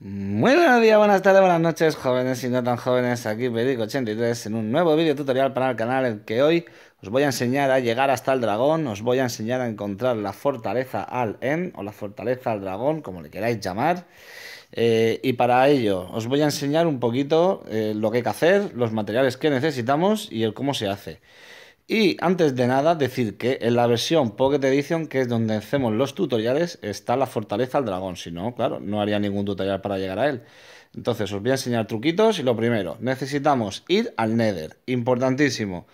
Muy buenos días, buenas tardes, buenas noches, jóvenes y no tan jóvenes, aquí Perico83 en un nuevo vídeo tutorial para el canal en que hoy os voy a enseñar a llegar hasta el dragón, os voy a enseñar a encontrar la fortaleza al En o la fortaleza al dragón, como le queráis llamar. Eh, y para ello os voy a enseñar un poquito eh, lo que hay que hacer, los materiales que necesitamos y el cómo se hace. Y antes de nada, decir que en la versión Pocket Edition, que es donde hacemos los tutoriales, está la fortaleza al dragón. Si no, claro, no haría ningún tutorial para llegar a él. Entonces, os voy a enseñar truquitos. Y lo primero, necesitamos ir al Nether. Importantísimo.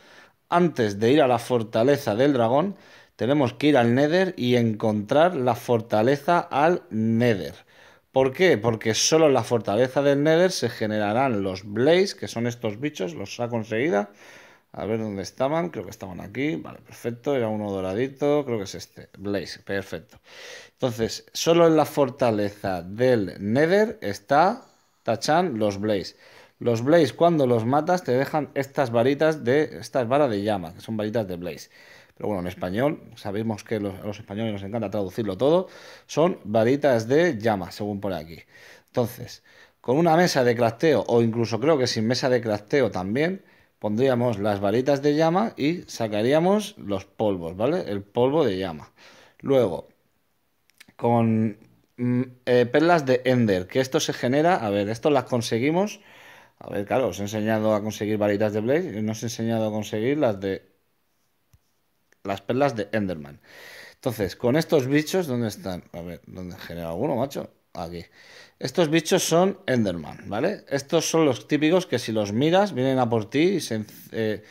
Antes de ir a la fortaleza del dragón, tenemos que ir al Nether y encontrar la fortaleza al Nether. ¿Por qué? Porque solo en la fortaleza del Nether se generarán los Blaze, que son estos bichos, los ha conseguido a ver dónde estaban, creo que estaban aquí, vale, perfecto, era uno doradito, creo que es este, Blaze, perfecto. Entonces, solo en la fortaleza del Nether está, tachan, los Blaze. Los Blaze, cuando los matas, te dejan estas varitas de, estas varas de llama, que son varitas de Blaze. Pero bueno, en español, sabemos que los, a los españoles nos encanta traducirlo todo, son varitas de llama, según por aquí. Entonces, con una mesa de crafteo, o incluso creo que sin mesa de crafteo también, pondríamos las varitas de llama y sacaríamos los polvos, ¿vale? El polvo de llama. Luego, con mm, eh, perlas de Ender, que esto se genera, a ver, esto las conseguimos, a ver, claro, os he enseñado a conseguir varitas de Blaze, no os he enseñado a conseguir las de las perlas de Enderman. Entonces, con estos bichos, ¿dónde están? A ver, ¿dónde genera alguno, macho? aquí. Estos bichos son Enderman, ¿vale? Estos son los típicos que si los miras vienen a por ti y se, eh,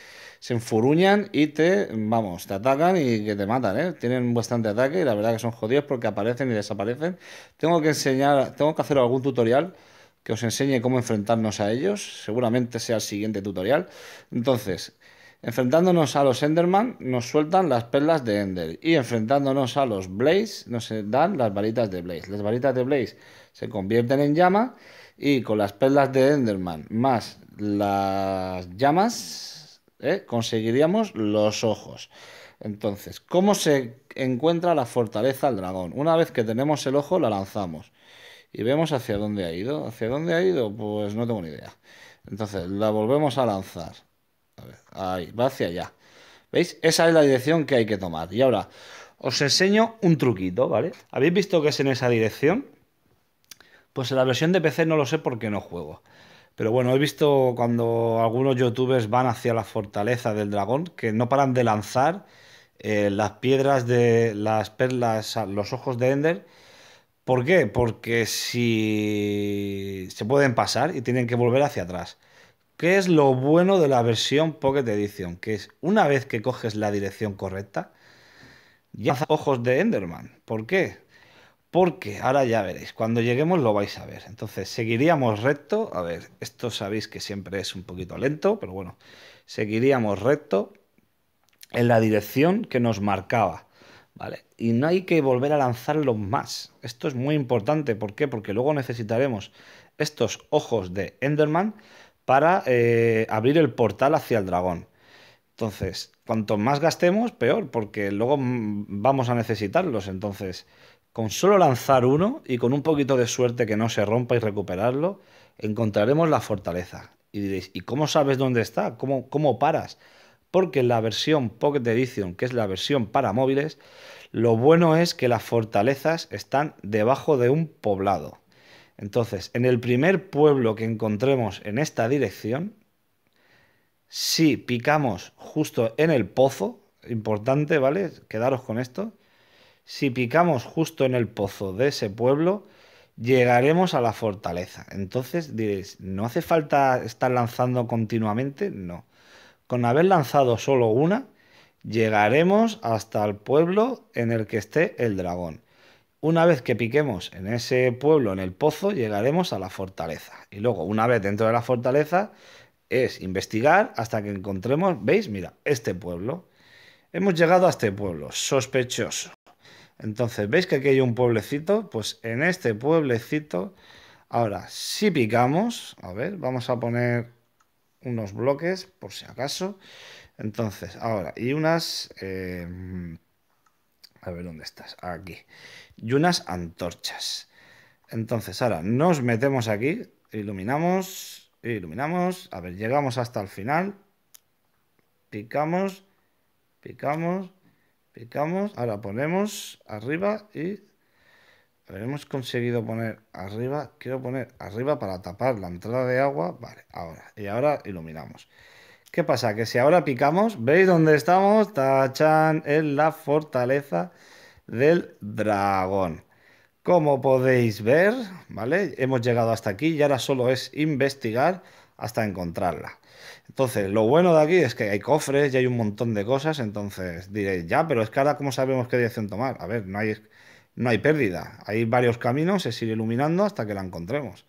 enfuruñan y te, vamos, te atacan y que te matan, ¿eh? Tienen bastante ataque y la verdad que son jodidos porque aparecen y desaparecen. Tengo que enseñar, tengo que hacer algún tutorial que os enseñe cómo enfrentarnos a ellos. Seguramente sea el siguiente tutorial. Entonces, Enfrentándonos a los Enderman nos sueltan las perlas de Ender y enfrentándonos a los Blaze nos dan las varitas de Blaze. Las varitas de Blaze se convierten en llama y con las perlas de Enderman más las llamas eh, conseguiríamos los ojos. Entonces, ¿cómo se encuentra la fortaleza del dragón? Una vez que tenemos el ojo la lanzamos y vemos hacia dónde ha ido. ¿Hacia dónde ha ido? Pues no tengo ni idea. Entonces, la volvemos a lanzar ahí, va hacia allá. ¿Veis? Esa es la dirección que hay que tomar. Y ahora os enseño un truquito, ¿vale? ¿Habéis visto que es en esa dirección? Pues en la versión de PC no lo sé porque no juego. Pero bueno, he visto cuando algunos youtubers van hacia la fortaleza del dragón que no paran de lanzar eh, las piedras de las perlas, los ojos de Ender. ¿Por qué? Porque si se pueden pasar y tienen que volver hacia atrás. ¿Qué es lo bueno de la versión Pocket Edition? Que es una vez que coges la dirección correcta, ya ojos de Enderman. ¿Por qué? Porque ahora ya veréis, cuando lleguemos lo vais a ver. Entonces, seguiríamos recto. A ver, esto sabéis que siempre es un poquito lento, pero bueno, seguiríamos recto en la dirección que nos marcaba. ¿Vale? Y no hay que volver a lanzarlo más. Esto es muy importante. ¿Por qué? Porque luego necesitaremos estos ojos de Enderman para eh, abrir el portal hacia el dragón. Entonces, cuanto más gastemos, peor, porque luego mm, vamos a necesitarlos. Entonces, con solo lanzar uno y con un poquito de suerte que no se rompa y recuperarlo, encontraremos la fortaleza. Y diréis, ¿y cómo sabes dónde está? ¿Cómo, cómo paras? Porque en la versión Pocket Edition, que es la versión para móviles, lo bueno es que las fortalezas están debajo de un poblado. Entonces, en el primer pueblo que encontremos en esta dirección, si picamos justo en el pozo, importante, ¿vale? Quedaros con esto. Si picamos justo en el pozo de ese pueblo, llegaremos a la fortaleza. Entonces diréis, ¿no hace falta estar lanzando continuamente? No. Con haber lanzado solo una, llegaremos hasta el pueblo en el que esté el dragón. Una vez que piquemos en ese pueblo, en el pozo, llegaremos a la fortaleza. Y luego, una vez dentro de la fortaleza, es investigar hasta que encontremos, ¿veis? Mira, este pueblo. Hemos llegado a este pueblo, sospechoso. Entonces, ¿veis que aquí hay un pueblecito? Pues en este pueblecito, ahora, si picamos, a ver, vamos a poner unos bloques, por si acaso. Entonces, ahora, y unas... Eh, a ver dónde estás, aquí. Y unas antorchas. Entonces, ahora nos metemos aquí, iluminamos, iluminamos, a ver, llegamos hasta el final, picamos, picamos, picamos, ahora ponemos arriba y hemos conseguido poner arriba, quiero poner arriba para tapar la entrada de agua, vale, ahora, y ahora iluminamos. ¿Qué pasa? Que si ahora picamos, ¿veis dónde estamos? Tachan en la fortaleza del dragón. Como podéis ver, ¿vale? Hemos llegado hasta aquí y ahora solo es investigar hasta encontrarla. Entonces, lo bueno de aquí es que hay cofres y hay un montón de cosas, entonces diréis, ya, pero es que ahora cómo sabemos qué dirección tomar. A ver, no hay, no hay pérdida. Hay varios caminos, se sigue iluminando hasta que la encontremos.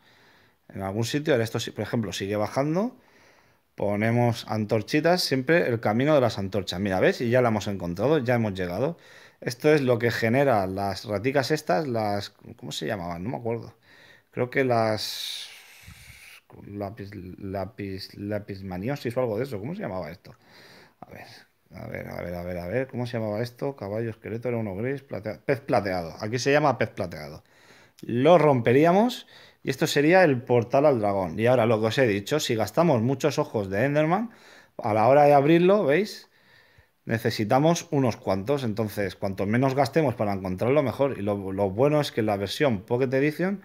En algún sitio, esto, por ejemplo, sigue bajando Ponemos antorchitas, siempre el camino de las antorchas. Mira, ¿ves? Y ya la hemos encontrado, ya hemos llegado. Esto es lo que genera las raticas estas, las... ¿Cómo se llamaban? No me acuerdo. Creo que las... Lápiz, lápiz, lápiz maniosis o algo de eso. ¿Cómo se llamaba esto? A ver, a ver, a ver, a ver, a ver. ¿Cómo se llamaba esto? Caballo esqueleto, era uno gris, Pez plateado. Aquí se llama pez plateado. Lo romperíamos y esto sería el portal al dragón. Y ahora lo que os he dicho, si gastamos muchos ojos de Enderman, a la hora de abrirlo, ¿veis? Necesitamos unos cuantos. Entonces, cuanto menos gastemos para encontrarlo, mejor. Y lo, bueno es que la versión Pocket Edition,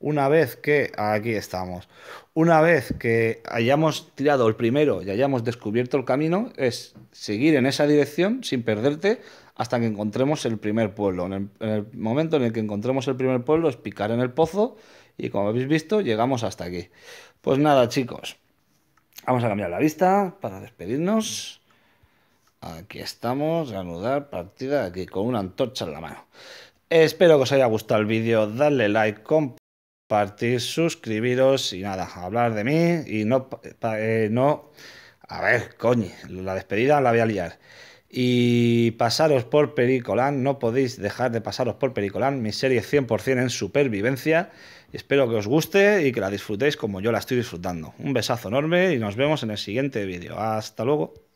una vez que... Aquí estamos. Una vez que hayamos tirado el primero y hayamos descubierto el camino, es seguir en esa dirección sin perderte hasta que encontremos el primer pueblo. en el momento en el que encontremos el primer pueblo es picar en el pozo y como habéis visto, llegamos hasta aquí. Pues nada, chicos. Vamos a cambiar la vista para despedirnos. Aquí estamos, ganudar partida aquí con una antorcha en la mano. Espero que os haya gustado el vídeo, darle like, compartir, suscribiros y nada, hablar de mí y no... Eh, no a ver, coño, la despedida la voy a liar y pasaros por Pericolán, no podéis dejar de pasaros por Pericolán, mi serie 100% en supervivencia. Espero que os guste y que la disfrutéis como yo la estoy disfrutando. Un besazo enorme y nos vemos en el siguiente vídeo. Hasta luego.